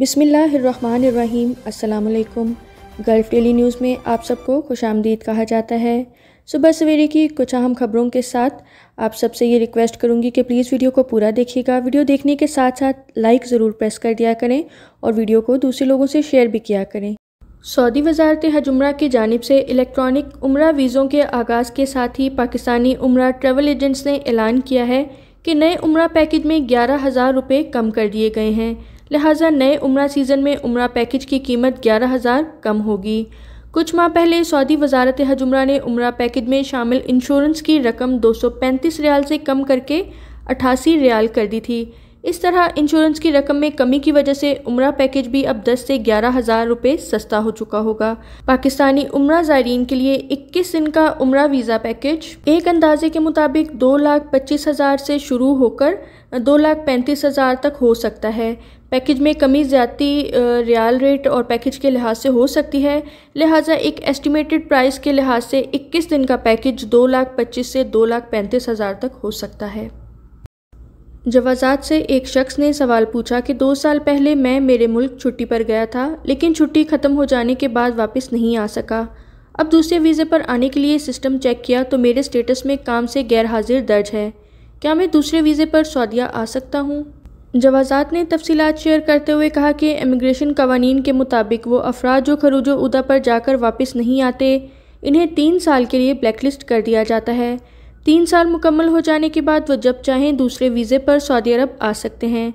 बिसमीम् अल्लाम gulf daily news में आप सबको खुश आमदीद कहा जाता है सुबह सवेरे की कुछ अहम खबरों के साथ आप सबसे ये रिक्वेस्ट करूँगी कि प्लीज़ वीडियो को पूरा देखिएगा वीडियो देखने के साथ साथ लाइक ज़रूर प्रेस कर दिया करें और वीडियो को दूसरे लोगों से शेयर भी किया करें सऊदी वजारत हज उम्र की जानब से इलेक्ट्रॉनिक उम्र वीज़ों के आगाज़ के साथ ही पाकिस्तानी उम्र ट्रेवल एजेंट्स ने ऐलान किया है कि नए उम्र पैकेज में ग्यारह हज़ार रुपये कम कर दिए गए हैं लिहाजा नए उम्र सीज़न में उम्र पैकेज की कीमत ग्यारह हज़ार कम होगी कुछ माह पहले सऊदी वजारत हज उम्र ने उम्र पैकेज में शामिल इंश्योरेंस की रकम दो सौ पैंतीस रियाल से कम करके अठासी रियाल कर दी थी इस तरह इंश्योरेंस की रकम में कमी की वजह से उम्र पैकेज भी अब 10 से ग्यारह हज़ार रुपये सस्ता हो चुका होगा पाकिस्तानी उम्र ज़ायरीन के लिए 21 दिन का उम्र वीज़ा पैकेज एक अंदाजे के मुताबिक दो लाख पच्चीस हज़ार से शुरू होकर दो लाख पैंतीस हज़ार तक हो सकता है पैकेज में कमी ज़्यादी रियाल रेट और पैकेज के लिहाज से हो सकती है लिहाजा एक एस्टिमेटेड प्राइस के लिहाज से 21 दिन का पैकेज दो लाख पच्चीस से दो लाख पैंतीस हज़ार तक हो सकता है जवाजात से एक शख्स ने सवाल पूछा कि दो साल पहले मैं मेरे मुल्क छुट्टी पर गया था लेकिन छुट्टी ख़त्म हो जाने के बाद वापस नहीं आ सका अब दूसरे वीज़े पर आने के लिए सिस्टम चेक किया तो मेरे स्टेटस में काम से गैर हाजिर दर्ज है क्या मैं दूसरे वीज़े पर सऊदिया आ सकता हूँ जवाजात ने तफसीत शेयर करते हुए कहा कि इमिग्रेशन कवानीन के मुताबिक वो अफराद जो खरूज उदा पर जाकर वापस नहीं आते इन्हें तीन साल के लिए ब्लैक लिस्ट कर दिया जाता है तीन साल मुकम्मल हो जाने के बाद वह जब चाहें दूसरे वीज़े पर सऊदी अरब आ सकते हैं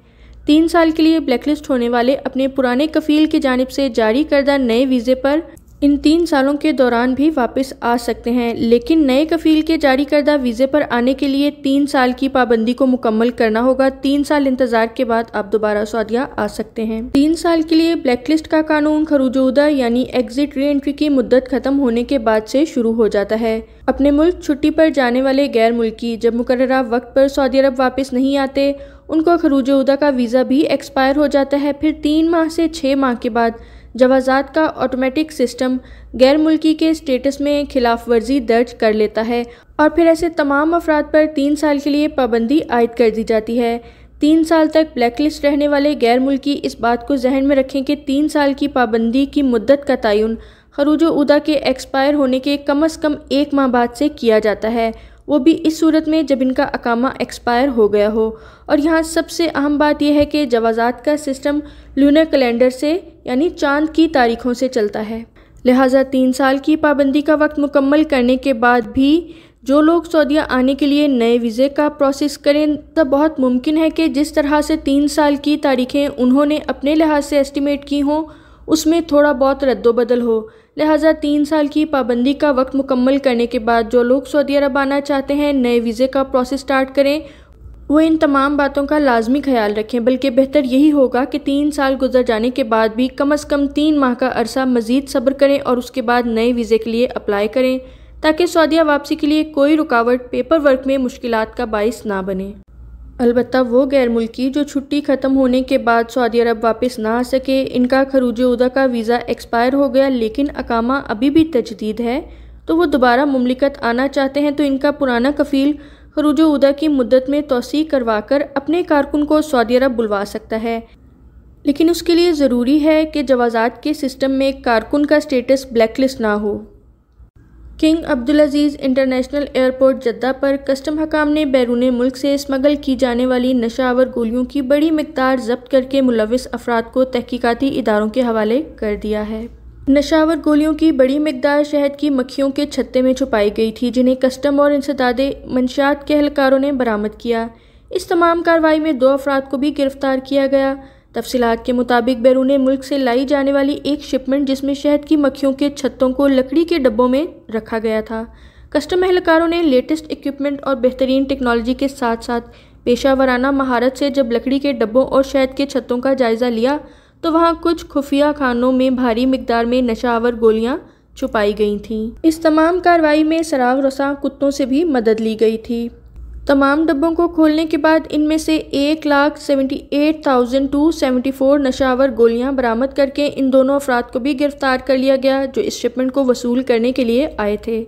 तीन साल के लिए ब्लैक लिस्ट होने वाले अपने पुराने कफ़ील की जानब से जारी करदा नए वीज़े पर इन तीन सालों के दौरान भी वापस आ सकते हैं लेकिन नए कफील के जारी करदा वीज़े पर आने के लिए तीन साल की पाबंदी को मुकम्मल करना होगा तीन साल इंतजार के बाद आप दोबारा सऊदिया आ सकते हैं तीन साल के लिए ब्लैकलिस्ट का कानून खरूजोदा यानी एग्जिट री एंट्री की मुद्दत खत्म होने के बाद से शुरू हो जाता है अपने मुल्क छुट्टी पर जाने वाले गैर मुल्की जब मुकर वक्त पर सऊदी अरब वापस नहीं आते उनको खरूज उदा का वीज़ा भी एक्सपायर हो जाता है फिर तीन माह से छः माह के बाद जवाजात का ऑटोमेटिक सिस्टम गैर मुल्की के स्टेटस में खिलाफ वर्जी दर्ज कर लेता है और फिर ऐसे तमाम अफराद पर तीन साल के लिए पाबंदी आयद कर दी जाती है तीन साल तक ब्लैक लिस्ट रहने वाले गैर मुल्की इस बात को जहन में रखें कि तीन साल की पाबंदी की मुद्दत का तयन खरूज उदा के एक्सपायर होने के कम अज़ कम एक माह बाद से किया जाता है वो भी इस सूरत में जब इनका अकामा एक्सपायर हो गया हो और यहाँ सबसे अहम बात यह है कि जवाज़ात का सिस्टम लूनर कैलेंडर से यानी चांद की तारीखों से चलता है लिहाजा तीन साल की पाबंदी का वक्त मुकम्मल करने के बाद भी जो लोग सऊदिया आने के लिए नए वीज़े का प्रोसेस करें तब बहुत मुमकिन है कि जिस तरह से तीन साल की तारीखें उन्होंने अपने लिहाज से एस्टिमेट की हों उसमें थोड़ा बहुत रद्दोबदल हो लिहाजा तीन साल की पाबंदी का वक्त मुकम्मल करने के बाद जो लोग सऊदी अरब आना चाहते हैं नए वीज़े का प्रोसेस स्टार्ट करें वो इन तमाम बातों का लाजमी ख्याल रखें बल्कि बेहतर यही होगा कि तीन साल गुजर जाने के बाद भी कम अज़ कम तीन माह का अरसा मज़ीद सब्र करें और उसके बाद नए वीज़े के लिए अप्लाई करें ताकि सऊदिया वापसी के लिए कोई रुकावट पेपर वर्क में मुश्किल का बायस ना बने अलबत् वो गैर मुल्की जो छुट्टी ख़त्म होने के बाद सऊदी अरब वापस ना आ सके इनका खरूज उदा का वीज़ा एक्सपायर हो गया लेकिन अकामा अभी भी तजदीद है तो वो दोबारा ममलिकत आना चाहते हैं तो इनका पुराना कफ़ील खरूज उदा की मदत में तोसी करवा कर अपने कारकुन को सऊदी अरब बुलवा सकता है लेकिन उसके लिए ज़रूरी है कि जवाजात के सिस्टम में कारकुन का स्टेटस ब्लैक लिस्ट ना हो king Abdul Aziz international airport Jeddah पर कस्टम हकाम ने बैरून मुल्क से स्मगल की जाने वाली नशावर गोलियों की बड़ी मकदार जब्त करके मुलविस अफराद को तहकीकती इदारों के हवाले कर दिया है नशावर गोलियों की बड़ी मकदार शहद की मक्खियों के छत्ते में छुपाई गई थी जिन्हें कस्टम और इंसदाद मंशात के अहलकारों ने बरामद किया इस तमाम कार्रवाई में दो अफराद को भी गिरफ्तार किया गया तफसीत के मुताबिक बैरून मुल्क से लाई जाने वाली एक शिपमेंट जिसमें शहद की मक्खियों के छत्तों को लकड़ी के डब्बों में रखा गया था कस्टम एहलकारों ने लेटेस्ट इक्विपमेंट और बेहतरीन टेक्नोलॉजी के साथ साथ पेशा वाराना महारत से जब लकड़ी के डब्बों और शहद के छत्तों का जायज़ा लिया तो वहाँ कुछ खुफिया खानों में भारी मकदार में नशावर गोलियाँ छुपाई गई थीं इस तमाम कार्रवाई में शराब रसा कुत्तों से भी मदद ली गई थी तमाम डब्बों को खोलने के बाद इनमें से एक lakh seventy eight thousand two seventy four नशावर गोलियां बरामद करके इन दोनों अफराद को भी गिरफ्तार कर लिया गया जो इस शिपमेंट को वसूल करने के लिए आए थे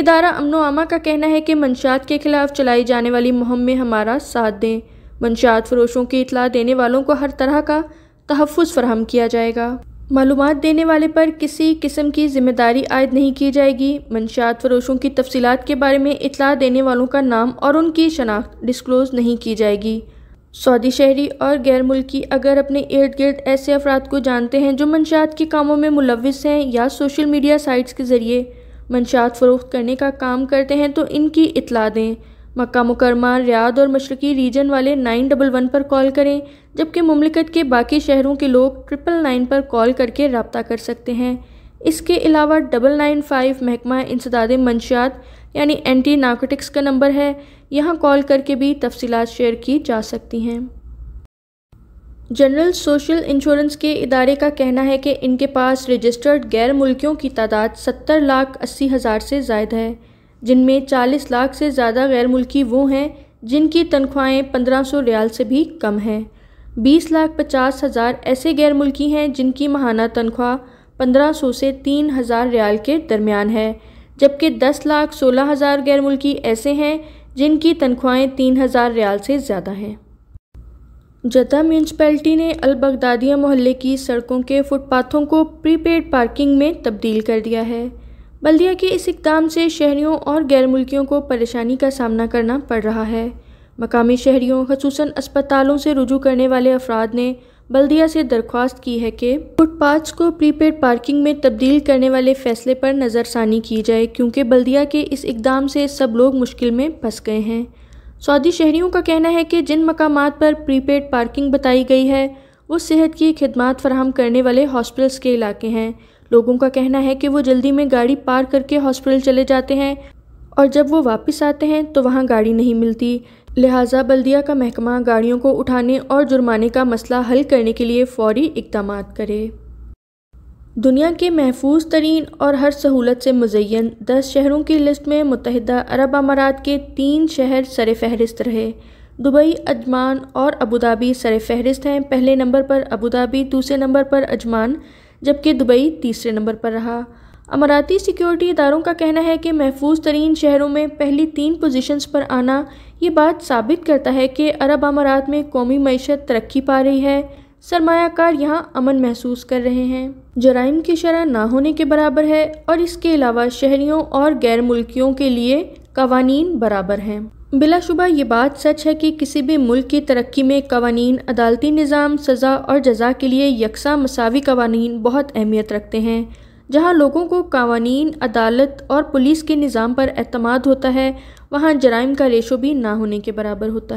इदारा अमनो आमा का कहना है कि मंशात के खिलाफ चलाई जाने वाली मुहिम में हमारा साथ दें मंशात फरोशों की इतला देने वालों को हर तरह का तहफ़ फराहम किया जाएगा मालूम देने वाले पर किसी किस्म की जिम्मेदारी आयद नहीं की जाएगी मंशात फरोशों की तफसीत के बारे में इतला देने वालों का नाम और उनकी शनाख्त डिस्क्लोज़ नहीं की जाएगी सऊदी शहरी और गैर मुल्की अगर अपने इर्द गिर्द ऐसे अफराद को जानते हैं जो मंशात के कामों में मुलविस हैं या सोशल मीडिया साइट्स के ज़रिए मंशात फ़रोख्त करने का काम करते हैं तो इनकी इतला दें मक्का मुकरमा रियाद और मशरकी रीजन वाले नाइन डबल वन पर कॉल करें जबकि ममलिकत के बाकी शहरों के लोग ट्रिपल नाइन पर कॉल करके रबता कर सकते हैं इसके अलावा डबल नाइन फाइव महकमा इंसदाद मंशियात यानी एंटी नार्कोटिक्स का नंबर है यहाँ कॉल करके भी तफसीत शेयर की जा सकती हैं जनरल सोशल इंश्योरेंस के इदारे का कहना है कि इनके पास रजिस्टर्ड गैर मुल्कियों की तादाद सत्तर लाख अस्सी हज़ार से जायद है जिनमें 40 लाख से ज़्यादा गैर मुल्की वो हैं जिनकी तनख्वाहें 1500 रियाल से भी कम हैं 20 लाख पचास हज़ार ऐसे गैर मुल्की हैं जिनकी महाना तनख्वाह 1500 से 3000 रियाल के दरमियान है जबकि 10 लाख सोलह हज़ार गैर मुल्की ऐसे हैं जिनकी तनख्वाहें 3000 रियाल से ज़्यादा हैं जद्दा म्यूनसपैलिटी ने अलबगदादिया मोहल्ले की सड़कों के फुटपाथों को प्रीपेड पार्किंग में तब्दील कर दिया है बल्दिया के इस इकदाम से शहरीों और गैर मुल्कियों को परेशानी का सामना करना पड़ रहा है मकामी शहरीों खसूस अस्पतालों से रुजू करने वाले अफराद ने बल्दिया से दरख्वास्त की है कि फुटपाथ्स को प्रीपेड पार्किंग में तब्दील करने वाले फैसले पर नज़रसानी की जाए क्योंकि बल्दिया के इस इकदाम से सब लोग मुश्किल में फंस गए हैं सऊदी शहरीों का कहना है कि जिन मकाम पर प्रीपेड पार्किंग बताई गई है वो सेहत की खदमात फराहम करने वाले हॉस्पिटल्स के इलाके हैं लोगों का कहना है कि वो जल्दी में गाड़ी पार करके हॉस्पिटल चले जाते हैं और जब वो वापस आते हैं तो वहाँ गाड़ी नहीं मिलती लिहाजा बल्दिया का महकमा गाड़ियों को उठाने और जुर्माने का मसला हल करने के लिए फौरी इकदाम करे दुनिया के महफूज तरीन और हर सहूलत से मुजैन दस शहरों की लिस्ट में मुतहद अरब अमारात के तीन शहर सर फहरिस्त रहे दुबई अजमान और अबूधाबी सर फहरिस्त हैं पहले नंबर पर अबूधाबी दूसरे नंबर पर अजमान जबकि दुबई तीसरे नंबर पर रहा अमराती सिक्योरिटी इदारों का कहना है कि महफूज तरीन शहरों में पहली तीन पोजीशंस पर आना ये बात साबित करता है कि अरब अमारात में कौमी मीशत तरक्की पा रही है सरमाकार यहाँ अमन महसूस कर रहे हैं जराइम की शरह ना होने के बराबर है और इसके अलावा शहरीों और गैर मुल्कियों के लिए कवानीन बराबर हैं बिलाशुबा ये बात सच है कि किसी भी मुल्क की तरक्की में कवानीन अदालती निज़ाम सज़ा और जजा के लिए यकसा मसावी कवानीन बहुत अहमियत रखते हैं जहाँ लोगों को कवानीन अदालत और पुलिस के निज़ाम पर अतमाद होता है वहाँ जराइम का रेशो भी ना होने के बराबर होता है